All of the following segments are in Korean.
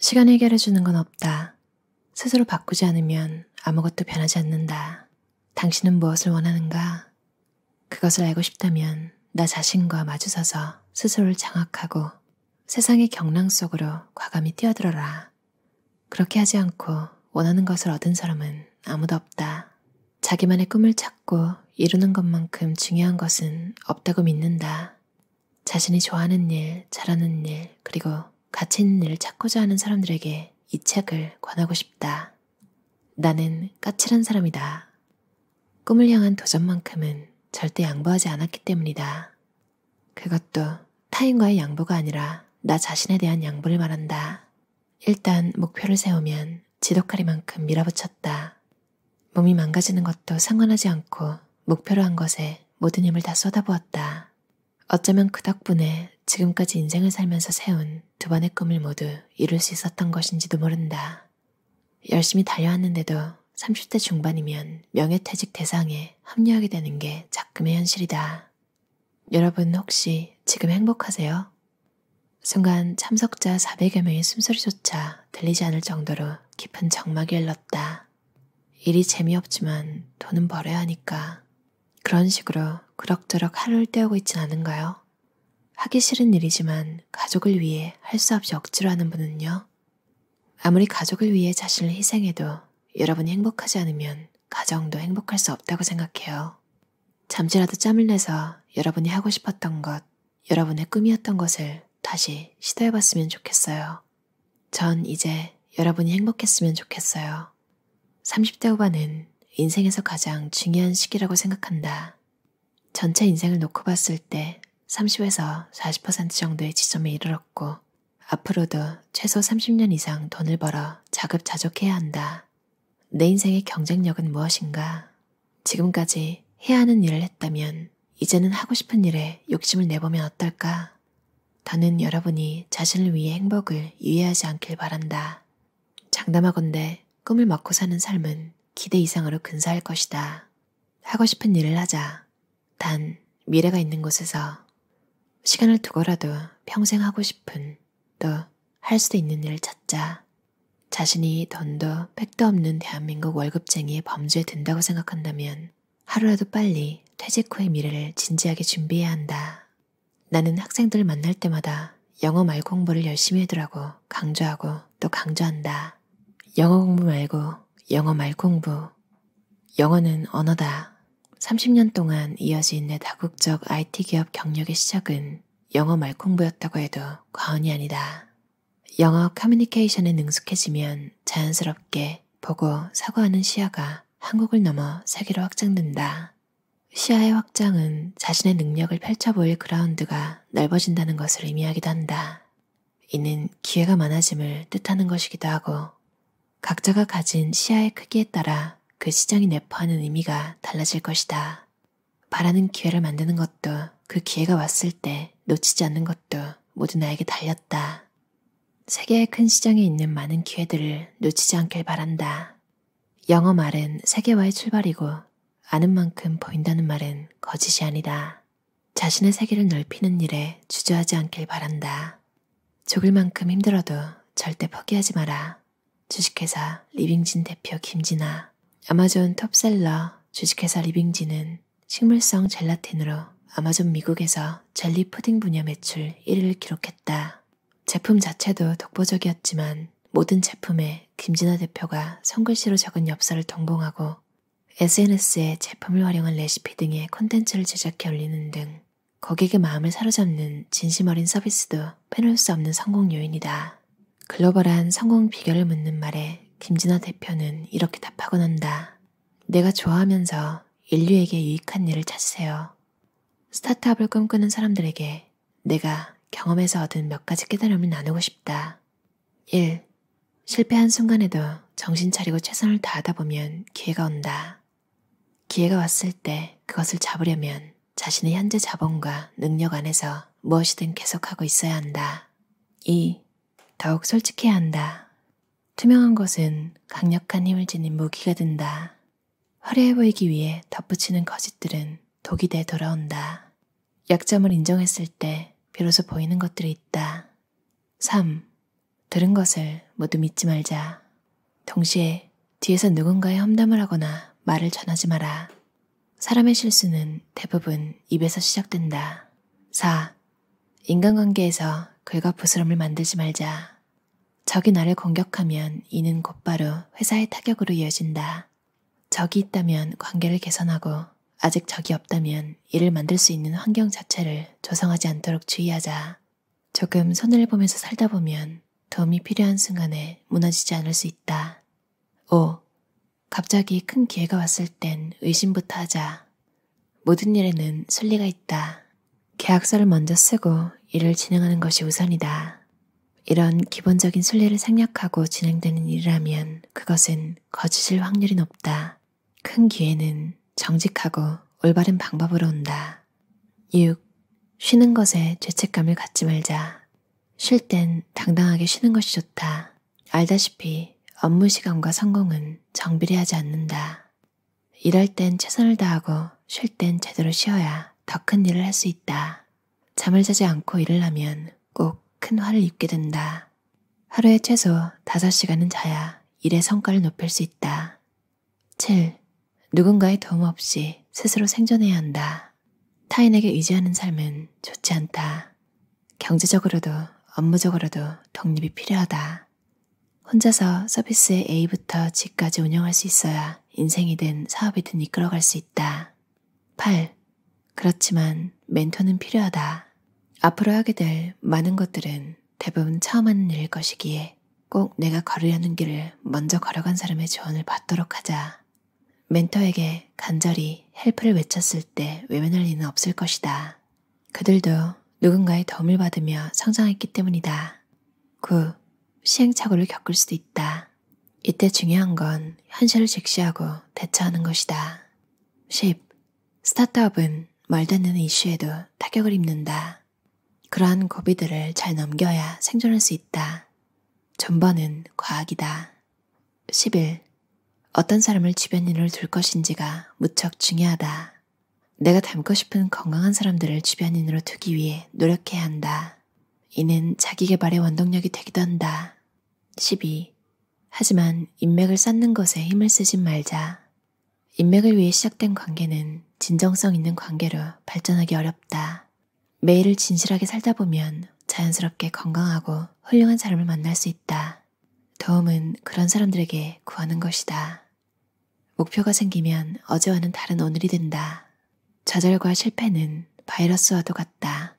시간 해결해주는 건 없다. 스스로 바꾸지 않으면 아무것도 변하지 않는다. 당신은 무엇을 원하는가? 그것을 알고 싶다면 나 자신과 마주서서 스스로를 장악하고 세상의 경랑 속으로 과감히 뛰어들어라. 그렇게 하지 않고 원하는 것을 얻은 사람은 아무도 없다. 자기만의 꿈을 찾고 이루는 것만큼 중요한 것은 없다고 믿는다. 자신이 좋아하는 일, 잘하는 일, 그리고 가치 있는 일을 찾고자 하는 사람들에게 이 책을 권하고 싶다. 나는 까칠한 사람이다. 꿈을 향한 도전만큼은 절대 양보하지 않았기 때문이다. 그것도 타인과의 양보가 아니라 나 자신에 대한 양보를 말한다. 일단 목표를 세우면 지독하리만큼 밀어붙였다. 몸이 망가지는 것도 상관하지 않고 목표로 한 것에 모든 힘을 다 쏟아부었다. 어쩌면 그 덕분에 지금까지 인생을 살면서 세운 두 번의 꿈을 모두 이룰 수 있었던 것인지도 모른다. 열심히 달려왔는데도 30대 중반이면 명예퇴직 대상에 합류하게 되는 게 작금의 현실이다. 여러분 혹시 지금 행복하세요? 순간 참석자 400여 명의 숨소리조차 들리지 않을 정도로 깊은 정막이 흘렀다. 일이 재미없지만 돈은 벌어야 하니까 그런 식으로 그럭저럭 하루를 때우고 있진 않은가요? 하기 싫은 일이지만 가족을 위해 할 수 없이 억지로 하는 분은요. 아무리 가족을 위해 자신을 희생해도 여러분이 행복하지 않으면 가정도 행복할 수 없다고 생각해요. 잠시라도 짬을 내서 여러분이 하고 싶었던 것, 여러분의 꿈이었던 것을 다시 시도해봤으면 좋겠어요. 전 이제 여러분이 행복했으면 좋겠어요. 30대 후반은 인생에서 가장 중요한 시기라고 생각한다. 전체 인생을 놓고 봤을 때 30에서 40% 정도의 지점에 이르렀고, 앞으로도 최소 30년 이상 돈을 벌어 자급자족해야 한다. 내 인생의 경쟁력은 무엇인가? 지금까지 해야 하는 일을 했다면 이제는 하고 싶은 일에 욕심을 내보면 어떨까? 나는 여러분이 자신을 위해 행복을 유예하지 않길 바란다. 장담하건대 꿈을 먹고 사는 삶은 기대 이상으로 근사할 것이다. 하고 싶은 일을 하자. 단, 미래가 있는 곳에서 시간을 두고라도 평생 하고 싶은 또 할 수도 있는 일을 찾자. 자신이 돈도 팩도 없는 대한민국 월급쟁이의 범주에 든다고 생각한다면 하루라도 빨리 퇴직 후의 미래를 진지하게 준비해야 한다. 나는 학생들 을 만날 때마다 영어 말 공부를 열심히 하더라고 강조하고 또 강조한다. 영어 공부 말고 영어말 공부. 영어는 언어다. 30년 동안 이어진 내 다국적 IT 기업 경력의 시작은 영어말 공부였다고 해도 과언이 아니다. 영어 커뮤니케이션에 능숙해지면 자연스럽게 보고 사고하는 시야가 한국을 넘어 세계로 확장된다. 시야의 확장은 자신의 능력을 펼쳐 보일 그라운드가 넓어진다는 것을 의미하기도 한다. 이는 기회가 많아짐을 뜻하는 것이기도 하고 각자가 가진 시야의 크기에 따라 그 시장이 내포하는 의미가 달라질 것이다. 바라는 기회를 만드는 것도 그 기회가 왔을 때 놓치지 않는 것도 모두 나에게 달렸다. 세계의 큰 시장에 있는 많은 기회들을 놓치지 않길 바란다. 영어 말은 세계와의 출발이고 아는 만큼 보인다는 말은 거짓이 아니다. 자신의 세계를 넓히는 일에 주저하지 않길 바란다. 죽을 만큼 힘들어도 절대 포기하지 마라. 주식회사 리빙진 대표 김진아, 아마존 톱셀러 주식회사 리빙진은 식물성 젤라틴으로 아마존 미국에서 젤리 푸딩 분야 매출 1위를 기록했다. 제품 자체도 독보적이었지만 모든 제품에 김진아 대표가 손글씨로 적은 엽서를 동봉하고 SNS에 제품을 활용한 레시피 등의 콘텐츠를 제작해 올리는 등 고객의 마음을 사로잡는 진심 어린 서비스도 빼놓을 수 없는 성공 요인이다. 글로벌한 성공 비결을 묻는 말에 김진아 대표는 이렇게 답하곤 한다. 내가 좋아하면서 인류에게 유익한 일을 찾으세요. 스타트업을 꿈꾸는 사람들에게 내가 경험에서 얻은 몇 가지 깨달음을 나누고 싶다. 1. 실패한 순간에도 정신 차리고 최선을 다하다 보면 기회가 온다. 기회가 왔을 때 그것을 잡으려면 자신의 현재 자본과 능력 안에서 무엇이든 계속하고 있어야 한다. 2. 더욱 솔직해야 한다. 투명한 것은 강력한 힘을 지닌 무기가 된다. 화려해 보이기 위해 덧붙이는 거짓들은 독이 돼 돌아온다. 약점을 인정했을 때 비로소 보이는 것들이 있다. 3. 들은 것을 모두 믿지 말자. 동시에 뒤에서 누군가의 험담을 하거나 말을 전하지 마라. 사람의 실수는 대부분 입에서 시작된다. 4. 인간관계에서 그가 부스럼을 만들지 말자. 적이 나를 공격하면 이는 곧바로 회사의 타격으로 이어진다. 적이 있다면 관계를 개선하고 아직 적이 없다면 이를 만들 수 있는 환경 자체를 조성하지 않도록 주의하자. 조금 손을 보면서 살다 보면 도움이 필요한 순간에 무너지지 않을 수 있다. 5. 갑자기 큰 기회가 왔을 땐 의심부터 하자. 모든 일에는 순리가 있다. 계약서를 먼저 쓰고 일을 진행하는 것이 우선이다. 이런 기본적인 순례를 생략하고 진행되는 일이라면 그것은 거짓일 확률이 높다. 큰 기회는 정직하고 올바른 방법으로 온다. 6. 쉬는 것에 죄책감을 갖지 말자. 쉴 땐 당당하게 쉬는 것이 좋다. 알다시피 업무 시간과 성공은 정비례하지 않는다. 일할 땐 최선을 다하고 쉴 땐 제대로 쉬어야 더 큰 일을 할 수 있다. 잠을 자지 않고 일을 하면 꼭 큰 화를 입게 된다. 하루에 최소 5시간은 자야 일의 성과를 높일 수 있다. 7. 누군가의 도움 없이 스스로 생존해야 한다. 타인에게 의지하는 삶은 좋지 않다. 경제적으로도 업무적으로도 독립이 필요하다. 혼자서 서비스의 A부터 G까지 운영할 수 있어야 인생이든 사업이든 이끌어갈 수 있다. 8. 그렇지만 멘토는 필요하다. 앞으로 하게 될 많은 것들은 대부분 처음 하는 일일 것이기에 꼭 내가 걸으려는 길을 먼저 걸어간 사람의 조언을 받도록 하자. 멘토에게 간절히 헬프를 외쳤을 때 외면할 리는 없을 것이다. 그들도 누군가의 도움을 받으며 성장했기 때문이다. 9. 시행착오를 겪을 수도 있다. 이때 중요한 건 현실을 직시하고 대처하는 것이다. 10. 스타트업은 말도 안 되는 이슈에도 타격을 입는다. 그러한 고비들을 잘 넘겨야 생존할 수 있다. 전번은 과학이다. 11. 어떤 사람을 주변인으로 둘 것인지가 무척 중요하다. 내가 닮고 싶은 건강한 사람들을 주변인으로 두기 위해 노력해야 한다. 이는 자기 개발의 원동력이 되기도 한다. 12. 하지만 인맥을 쌓는 것에 힘을 쓰지 말자. 인맥을 위해 시작된 관계는 진정성 있는 관계로 발전하기 어렵다. 매일을 진실하게 살다 보면 자연스럽게 건강하고 훌륭한 사람을 만날 수 있다. 도움은 그런 사람들에게 구하는 것이다. 목표가 생기면 어제와는 다른 오늘이 된다. 좌절과 실패는 바이러스와도 같다.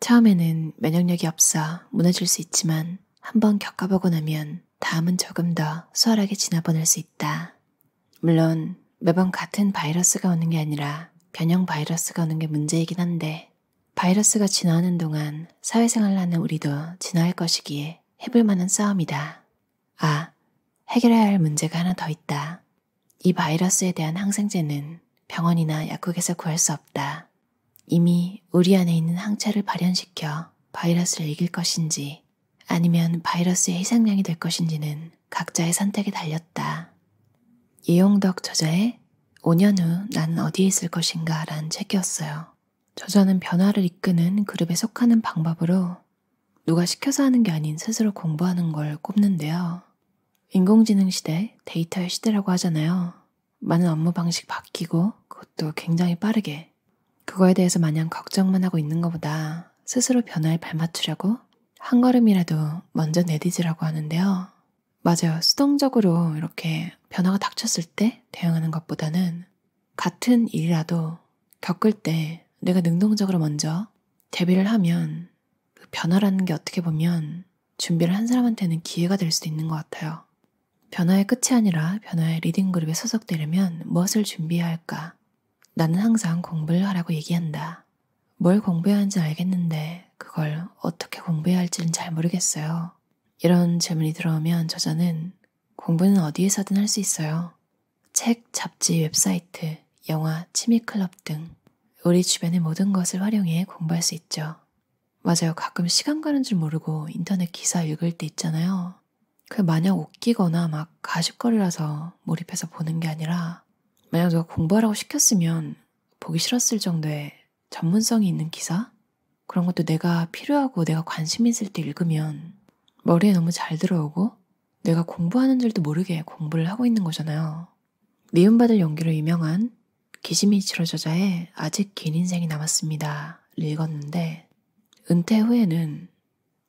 처음에는 면역력이 없어 무너질 수 있지만 한 번 겪어보고 나면 다음은 조금 더 수월하게 지나보낼 수 있다. 물론 매번 같은 바이러스가 오는 게 아니라 변형 바이러스가 오는 게 문제이긴 한데 바이러스가 진화하는 동안 사회생활 을 하는 우리도 진화할 것이기에 해볼 만한 싸움이다. 아, 해결해야 할 문제가 하나 더 있다. 이 바이러스에 대한 항생제는 병원이나 약국에서 구할 수 없다. 이미 우리 안에 있는 항체를 발현시켜 바이러스를 이길 것인지 아니면 바이러스의 희생양이 될 것인지는 각자의 선택에 달렸다. 이용덕 저자의 5년 후 나는 어디에 있을 것인가 라는 책이었어요. 저자는 변화를 이끄는 그룹에 속하는 방법으로 누가 시켜서 하는 게 아닌 스스로 공부하는 걸 꼽는데요. 인공지능 시대, 데이터의 시대라고 하잖아요. 많은 업무 방식 바뀌고 그것도 굉장히 빠르게 그거에 대해서 마냥 걱정만 하고 있는 것보다 스스로 변화에 발맞추려고 한 걸음이라도 먼저 내디지라고 하는데요. 맞아요. 수동적으로 이렇게 변화가 닥쳤을 때 대응하는 것보다는 같은 일이라도 겪을 때 내가 능동적으로 먼저 데뷔를 하면 그 변화라는 게 어떻게 보면 준비를 한 사람한테는 기회가 될 수도 있는 것 같아요. 변화의 끝이 아니라 변화의 리딩 그룹에 소속되려면 무엇을 준비해야 할까? 나는 항상 공부를 하라고 얘기한다. 뭘 공부해야 하는지 알겠는데 그걸 어떻게 공부해야 할지는 잘 모르겠어요. 이런 질문이 들어오면 저자는 공부는 어디에서든 할 수 있어요. 책, 잡지, 웹사이트, 영화, 취미클럽 등 우리 주변의 모든 것을 활용해 공부할 수 있죠. 맞아요. 가끔 시간 가는 줄 모르고 인터넷 기사 읽을 때 있잖아요. 그 마냥 웃기거나 막 가십거리라서 몰입해서 보는 게 아니라 만약 누가 공부하라고 시켰으면 보기 싫었을 정도의 전문성이 있는 기사? 그런 것도 내가 필요하고 내가 관심 있을 때 읽으면 머리에 너무 잘 들어오고 내가 공부하는 줄도 모르게 공부를 하고 있는 거잖아요. 미움받을 용기로 유명한 기심이 치러저자에 아직 긴 인생이 남았습니다. 읽었는데 은퇴 후에는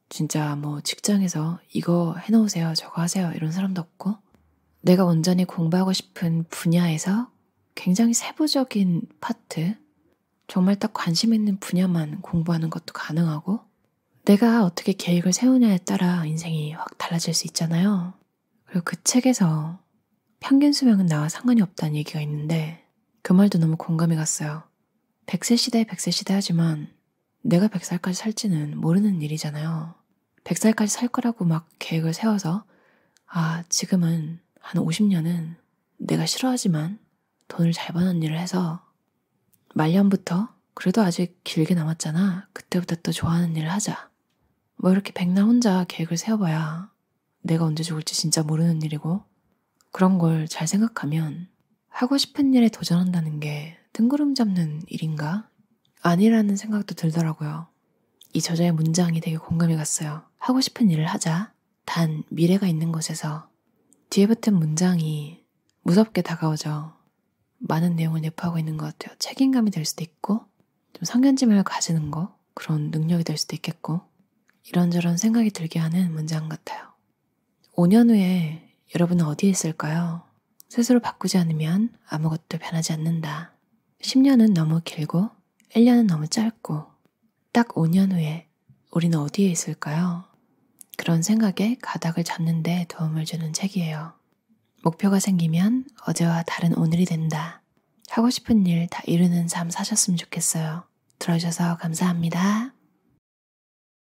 진짜 뭐 직장에서 이거 해놓으세요, 저거 하세요 이런 사람도 없고 내가 온전히 공부하고 싶은 분야에서 굉장히 세부적인 파트, 정말 딱 관심 있는 분야만 공부하는 것도 가능하고 내가 어떻게 계획을 세우냐에 따라 인생이 확 달라질 수 있잖아요. 그리고 그 책에서 평균 수명은 나와 상관이 없다는 얘기가 있는데 그 말도 너무 공감이 갔어요. 100세 시대에 100세 시대 하지만 내가 100살까지 살지는 모르는 일이잖아요. 100살까지 살 거라고 막 계획을 세워서 아, 지금은 한 50년은 내가 싫어하지만 돈을 잘 버는 일을 해서 말년부터 그래도 아직 길게 남았잖아. 그때부터 또 좋아하는 일을 하자. 뭐 이렇게 백날 혼자 계획을 세워봐야 내가 언제 죽을지 진짜 모르는 일이고 그런 걸 잘 생각하면 하고 싶은 일에 도전한다는 게 뜬구름 잡는 일인가? 아니라는 생각도 들더라고요. 이 저자의 문장이 되게 공감이 갔어요. 하고 싶은 일을 하자. 단 미래가 있는 곳에서. 뒤에 붙은 문장이 무섭게 다가오죠. 많은 내용을 내포하고 있는 것 같아요. 책임감이 될 수도 있고, 좀 상견심을 가지는 거, 그런 능력이 될 수도 있겠고, 이런저런 생각이 들게 하는 문장 같아요. 5년 후에 여러분은 어디에 있을까요? 스스로 바꾸지 않으면 아무것도 변하지 않는다. 10년은 너무 길고 1년은 너무 짧고 딱 5년 후에 우리는 어디에 있을까요? 그런 생각에 가닥을 잡는데 도움을 주는 책이에요. 목표가 생기면 어제와 다른 오늘이 된다. 하고 싶은 일 다 이루는 삶 사셨으면 좋겠어요. 들어주셔서 감사합니다.